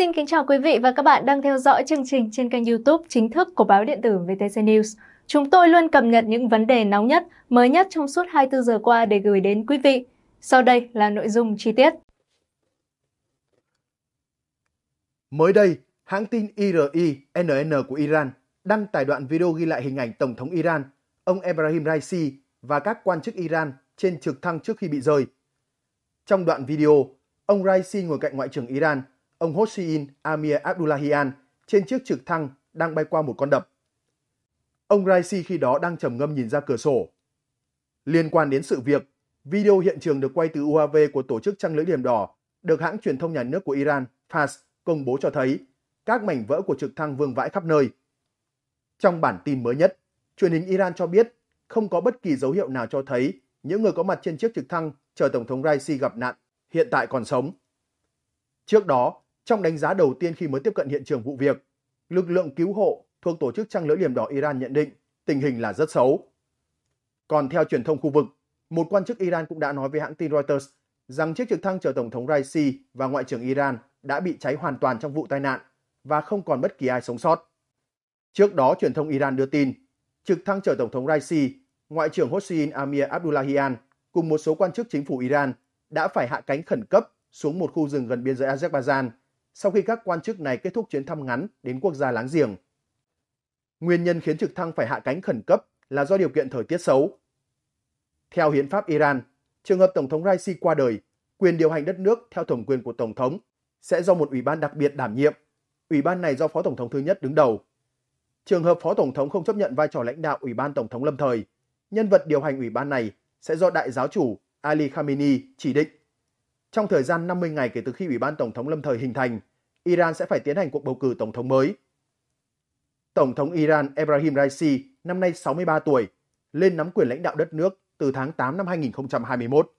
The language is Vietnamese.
Xin kính chào quý vị và các bạn đang theo dõi chương trình trên kênh youtube chính thức của báo điện tử VTC News. Chúng tôi luôn cập nhật những vấn đề nóng nhất, mới nhất trong suốt 24 giờ qua để gửi đến quý vị. Sau đây là nội dung chi tiết. Mới đây, hãng tin IRI NN của Iran đăng tải đoạn video ghi lại hình ảnh Tổng thống Iran, ông Ebrahim Raisi và các quan chức Iran trên trực thăng trước khi bị rơi. Trong đoạn video, ông Raisi ngồi cạnh Ngoại trưởng Iran ông Hossein Amir Abdullahian trên chiếc trực thăng đang bay qua một con đập. Ông Raisi khi đó đang trầm ngâm nhìn ra cửa sổ. Liên quan đến sự việc, video hiện trường được quay từ UAV của tổ chức trăng lưỡi liềm đỏ được hãng truyền thông nhà nước của Iran Fars công bố cho thấy các mảnh vỡ của trực thăng vương vãi khắp nơi. Trong bản tin mới nhất, truyền hình Iran cho biết không có bất kỳ dấu hiệu nào cho thấy những người có mặt trên chiếc trực thăng chờ Tổng thống Raisi gặp nạn hiện tại còn sống. Trước đó, trong đánh giá đầu tiên khi mới tiếp cận hiện trường vụ việc, lực lượng cứu hộ thuộc tổ chức trăng lưỡi liềm đỏ Iran nhận định tình hình là rất xấu. Còn theo truyền thông khu vực, một quan chức Iran cũng đã nói với hãng tin Reuters rằng chiếc trực thăng chở Tổng thống Raisi và Ngoại trưởng Iran đã bị cháy hoàn toàn trong vụ tai nạn và không còn bất kỳ ai sống sót. Trước đó, truyền thông Iran đưa tin, trực thăng chở Tổng thống Raisi, Ngoại trưởng Hossein Amir Abdullahian cùng một số quan chức chính phủ Iran đã phải hạ cánh khẩn cấp xuống một khu rừng gần biên giới Azerbaijan sau khi các quan chức này kết thúc chuyến thăm ngắn đến quốc gia láng giềng. Nguyên nhân khiến trực thăng phải hạ cánh khẩn cấp là do điều kiện thời tiết xấu. Theo hiến pháp Iran, trường hợp Tổng thống Raisi qua đời, quyền điều hành đất nước theo thẩm quyền của Tổng thống sẽ do một ủy ban đặc biệt đảm nhiệm. Ủy ban này do Phó Tổng thống thứ nhất đứng đầu. Trường hợp Phó Tổng thống không chấp nhận vai trò lãnh đạo Ủy ban Tổng thống lâm thời, nhân vật điều hành ủy ban này sẽ do Đại giáo chủ Ali Khamenei chỉ định. Trong thời gian 50 ngày kể từ khi Ủy ban Tổng thống lâm thời hình thành, Iran sẽ phải tiến hành cuộc bầu cử Tổng thống mới. Tổng thống Iran Ebrahim Raisi, năm nay 63 tuổi, lên nắm quyền lãnh đạo đất nước từ tháng 8 năm 2021.